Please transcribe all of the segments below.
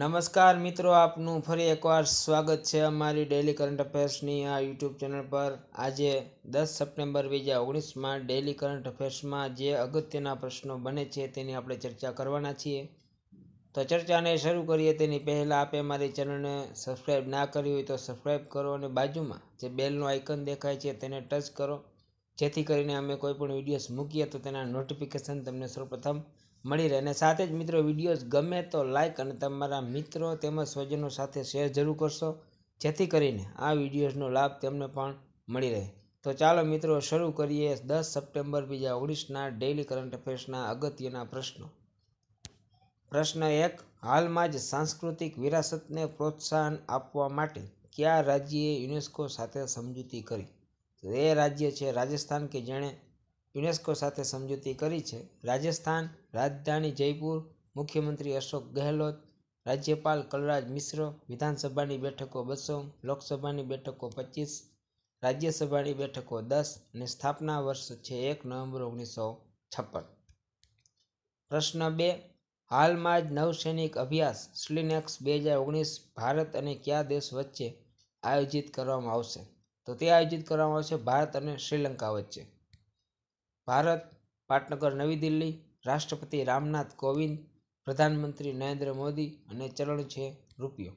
નમસ્કાર મિત્રો આપનું ફરી એકવાર સ્વાગત છે અમારી ડેલી કરંટ અફેર્સની આ યુટ્યુબ ચેનલ પર આજે દસ સપ્ટેમ્બર બે હજાર ઓગણીસમાં ડેલી કરંટ અફેર્સમાં જે અગત્યના પ્રશ્નો બને છે તેની આપણે ચર્ચા કરવાના છીએ તો ચર્ચાને શરૂ કરીએ તેની પહેલાં આપે મારી ચેનલને સબસ્ક્રાઈબ ના કરી હોય તો સબસ્ક્રાઈબ કરો અને બાજુમાં જે બેલનું આઇકન દેખાય છે તેને ટચ કરો જેથી કરીને અમે કોઈપણ વિડીયોઝ મૂકીએ તો તેના નોટિફિકેશન તમને સૌપ્રથમ મળી રહે અને સાથે જ મિત્રો વિડીયોઝ ગમે તો લાઇક અને તમારા મિત્રો તેમજ સ્વજનો સાથે શેર જરૂર કરશો જેથી કરીને આ વિડીયોઝનો લાભ તેમને પણ મળી રહે તો ચાલો મિત્રો શરૂ કરીએ દસ સપ્ટેમ્બર બીજા ઓગણીસના ડેઇલી કરંટ અફેર્સના અગત્યના પ્રશ્નો પ્રશ્ન એક હાલમાં જ સાંસ્કૃતિક વિરાસતને પ્રોત્સાહન આપવા માટે કયા રાજ્યે યુનેસ્કો સાથે સમજૂતી કરી તો એ રાજ્ય છે રાજસ્થાન કે જેણે યુનેસ્કો સાથે સમજૂતી કરી છે રાજસ્થાન રાજધાની જયપુર મુખ્યમંત્રી અશોક ગહેલોત રાજ્યપાલ કલરાજ મિશ્ર વિધાનસભાની બેઠકો બસો લોકસભાની બેઠકો પચીસ રાજ્યસભાની બેઠકો દસ અને સ્થાપના વર્ષ છે એક નવેમ્બર ઓગણીસો છપ્પન પ્રશ્ન બે હાલમાં જ નૌસૈનિક અભ્યાસ સ્લિનેક્સ બે હજાર ઓગણીસ ભારત અને કયા દેશ વચ્ચે આયોજિત કરવામાં આવશે તો તે આયોજિત કરવામાં આવશે ભારત અને શ્રીલંકા વચ્ચે ભારત પાટનગર નવી દિલ્હી રાષ્ટ્રપતિ રામનાથ કોવિંદ પ્રધાનમંત્રી નરેન્દ્ર મોદી અને ચરણ છે રૂપિયો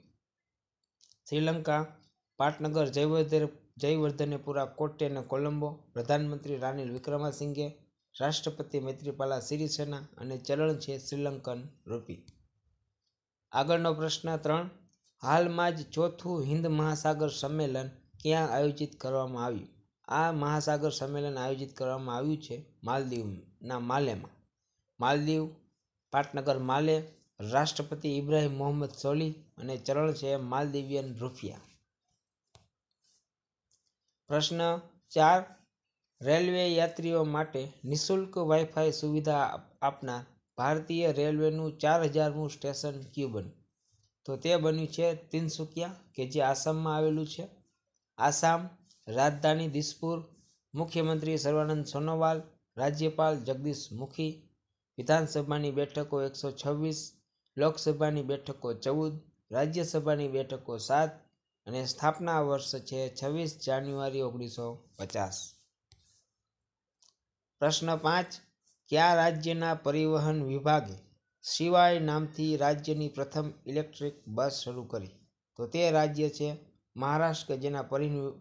શ્રીલંકા પાટનગર જયવર્ધન જયવર્ધનેપુરા કોટ્ટે અને કોલંબો પ્રધાનમંત્રી રાનિલ વિક્રમાસિંઘે રાષ્ટ્રપતિ મૈત્રીપાલા સિરિસેના અને ચલણ છે શ્રીલંકન રૂપી આગળનો પ્રશ્ન ત્રણ હાલમાં જ ચોથું હિન્દ મહાસાગર સંમેલન ક્યાં આયોજિત કરવામાં આવ્યું આ મહાસાગર સંમેલન આયોજિત કરવામાં આવ્યું છે માલદીવના માલેમાં માલદીવ પાટનગર માલે રાષ્ટ્રપતિ ઇબ્રાહિમ મોહમ્મદ સોલી અને ચરણ છે માલદીવિયન રૂફિયા પ્રશ્ન ચાર રેલવે યાત્રીઓ માટે નિઃશુલ્ક વાઈફાઈ સુવિધા આપનાર ભારતીય રેલવેનું ચાર હજારમું સ્ટેશન ક્યુ બન્યું તો તે બન્યું છે તિનસુકિયા કે જે આસામમાં આવેલું છે આસામ રાજધાની દિસપુર મુખ્યમંત્રી સર્વાનંદ સોનોવાલ રાજ્યપાલ જગદીશ મુખી વિધાનસભાની બેઠકો એકસો છવ્વીસ લોકસભાની બેઠકો ચૌદ રાજ્યસભાની બેઠકો સાત અને સ્થાપના વર્ષ છે છવ્વીસ જાન્યુઆરી ઓગણીસો પચાસ પ્રશ્ન પાંચ કયા રાજ્યના પરિવહન વિભાગે શિવાય નામથી રાજ્યની પ્રથમ ઇલેક્ટ્રિક બસ શરૂ કરી તો તે રાજ્ય છે મહારાષ્ટ્ર કે જેના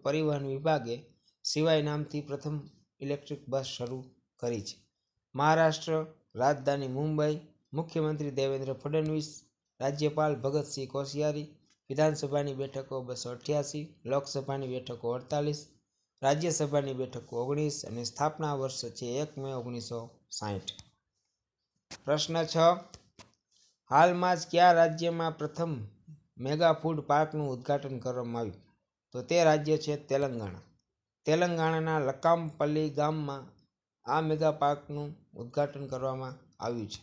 પરિવહન વિભાગે સિવાય નામથી પ્રથમ ઇલેક્ટ્રિક બસ શરૂ કરી છે મહારાષ્ટ્ર રાજધાની મુંબઈ મુખ્યમંત્રી દેવેન્દ્ર ફડણવીસ રાજ્યપાલ ભગતસિંહ કોશિયારી વિધાનસભાની બેઠકો બસો અઠ્યાસી લોકસભાની બેઠકો અડતાલીસ રાજ્યસભાની બેઠકો ઓગણીસ અને સ્થાપના વર્ષ છે એક મે ઓગણીસો સાહીઠ પ્રશ્ન છ હાલમાં જ કયા રાજ્યમાં પ્રથમ મેગા ફૂડ પાર્કનું ઉદ્ઘાટન કરવામાં આવ્યું તો તે રાજ્ય છે તેલંગાણા તેલંગાણાના લકામપલ્લી ગામમાં આ મેગા પાર્કનું ઉદ્ઘાટન કરવામાં આવ્યું છે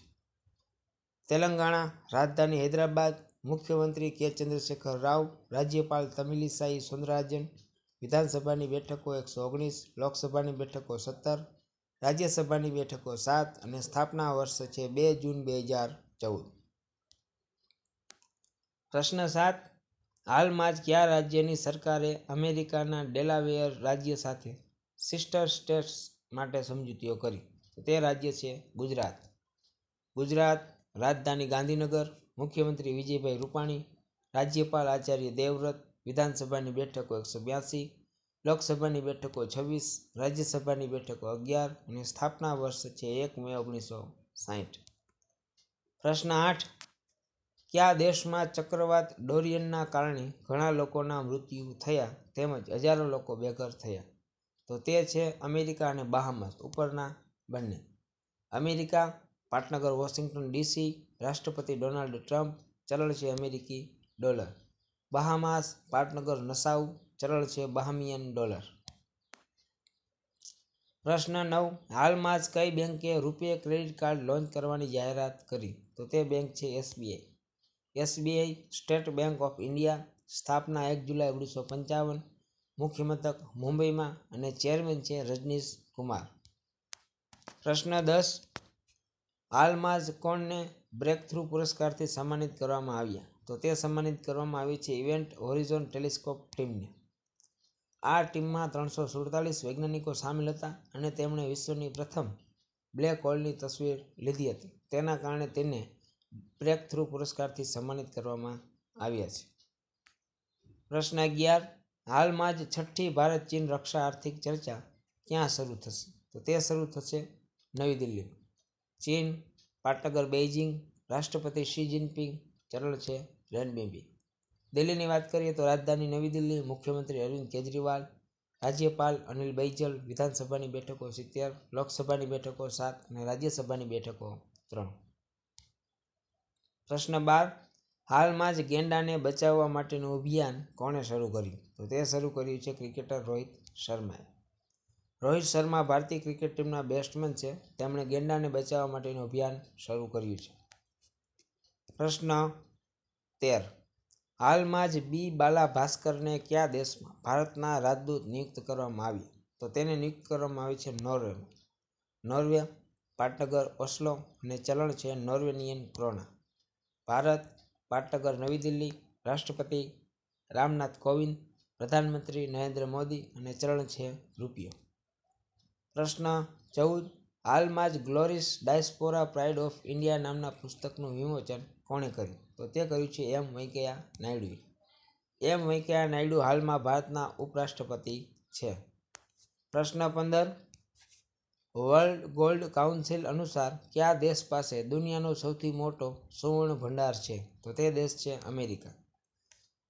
તેલંગાણા રાજધાની હૈદરાબાદ મુખ્યમંત્રી કે ચંદ્રશેખર રાવ રાજ્યપાલ તમિલિસાઈ સુંદરાજન વિધાનસભાની બેઠકો એકસો ઓગણીસ લોકસભાની બેઠકો સત્તર રાજ્યસભાની બેઠકો સાત અને સ્થાપના વર્ષ છે બે જૂન બે હજાર ચૌદ પ્રશ્ન સાત હાલમાં જ કયા રાજ્યની સરકારે અમેરિકાના ડેલાવેયર રાજ્ય સાથે સિસ્ટર સ્ટેટ્સ માટે સમજૂતીઓ કરી તે રાજ્ય છે ગુજરાત ગુજરાત રાજધાની ગાંધીનગર મુખ્યમંત્રી વિજયભાઈ રૂપાણી રાજ્યપાલ આચાર્ય દેવવ્રત વિધાનસભાની બેઠકો એકસો બ્યાસી લોકસભાની બેઠકો છવ્વીસ રાજ્યસભાની બેઠકો અગિયાર અને સ્થાપના વર્ષ છે એક મે ઓગણીસો સાહીઠ પ્રશ્ન આઠ કયા દેશમાં ચક્રવાત ડોરિયનના કારણે ઘણા લોકોના મૃત્યુ થયા તેમજ હજારો લોકો બેઘર થયા તો તે છે અમેરિકા અને બહામસ ઉપરના બંને અમેરિકા પાટનગર વોશિંગ્ટન ડીસી રાષ્ટ્રપતિ ડોનાલ્ડ ટ્રમ્પ ચલણ છે અમેરિકી ડોલર બહામાસ પાટનગર નસાઉ ચલણ છે બહામિયન ડોલર પ્રશ્ન નવ હાલમાં જ કઈ બેંકે રૂપે ક્રેડિટ કાર્ડ લોન્ચ કરવાની જાહેરાત કરી તો તે બેંક છે SBI SBI State Bank of India સ્થાપના એક જુલાઈ ઓગણીસો પંચાવન મુખ્ય મથક મુંબઈમાં અને ચેરમેન છે રજનીશ કુમાર પ્રશ્ન દસ હાલમાં જ કોણને બ્રેક થ્રુ પુરસ્કારથી સન્માનિત કરવામાં આવ્યા તો તે સન્માનિત કરવામાં આવી છે ઇવેન્ટ હોરિઝોન ટેલિસ્કોપ ટીમને આ ટીમમાં ત્રણસો સુડતાલીસ વૈજ્ઞાનિકો સામેલ હતા અને તેમણે વિશ્વની પ્રથમ બ્લેક હોલની તસવીર લીધી હતી તેના કારણે તેને બ્રેક થ્રુ પુરસ્કારથી સન્માનિત કરવામાં આવ્યા છે પ્રશ્ન અગિયાર હાલમાં જ છઠ્ઠી ભારત ચીન રક્ષા આર્થિક ચર્ચા ક્યાં શરૂ થશે તો તે શરૂ થશે નવી દિલ્હી ચીન પાટનગર બેઇજિંગ રાષ્ટ્રપતિ શી જિનપિંગ ચરણ છે રણબીબી દિલ્હીની વાત કરીએ તો રાજધાની નવી દિલ્હી મુખ્યમંત્રી અરવિંદ કેજરીવાલ રાજ્યપાલ અનિલ બૈજલ વિધાનસભાની બેઠકો સિત્તેર લોકસભાની બેઠકો સાત અને રાજ્યસભાની બેઠકો ત્રણ પ્રશ્ન બાર હાલમાં જ ગેંડાને બચાવવા માટેનું અભિયાન કોણે શરૂ કર્યું તો તે શરૂ કર્યું છે ક્રિકેટર રોહિત શર્માએ રોહિત શર્મા ભારતીય ક્રિકેટ ટીમના બેટ્સમેન છે તેમણે ગેંડાને બચાવવા માટેનું અભિયાન શરૂ કર્યું છે પ્રશ્ન તેર હાલમાં જ બી બાલા ભાસ્કરને કયા દેશમાં ભારતના રાજદૂત નિયુક્ત કરવામાં આવી તો તેને નિયુક્ત કરવામાં આવી છે નોર્વેમાં નોર્વે પાટનગર ઓસ્લો અને ચલણ છે નોર્વેનિયન ક્રોણા ભારત પાટનગર નવી દિલ્હી રાષ્ટ્રપતિ રામનાથ કોવિંદ પ્રધાનમંત્રી નરેન્દ્ર મોદી અને ચરણ છે રૂપિયો પ્રશ્ન ચૌદ હાલમાં જ glorious diaspora pride of India નામના પુસ્તકનું વિમોચન કોણે કર્યું તો તે કર્યું છે એમ વેંકૈયા નાયડુએ એમ વેંકૈયા નાયડુ હાલમાં ભારતના ઉપરાષ્ટ્રપતિ છે પ્રશ્ન પંદર વર્લ્ડ ગોલ્ડ કાઉન્સિલ અનુસાર કયા દેશ પાસે દુનિયાનો સૌથી મોટો સુવર્ણ ભંડાર છે તો તે દેશ છે અમેરિકા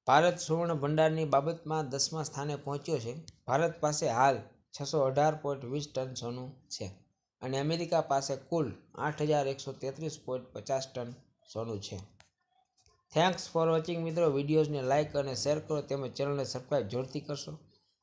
ભારત સુવર્ણ ભંડારની બાબતમાં દસમા સ્થાને પહોંચ્યો છે ભારત પાસે હાલ છસો અઢાર પોઈન્ટ વીસ ટન સોનું છે અને અમેરિકા પાસે કુલ આઠ હજાર એકસો તેત્રીસ પોઈન્ટ પચાસ ટન સોનું છે થેન્ક્સ ફોર વોચિંગ મિત્રો વિડીયોઝને લાઇક અને શેર કરો તેમજ ચેનલને સબસ્ક્રાઈબ જરૂરથી કરશો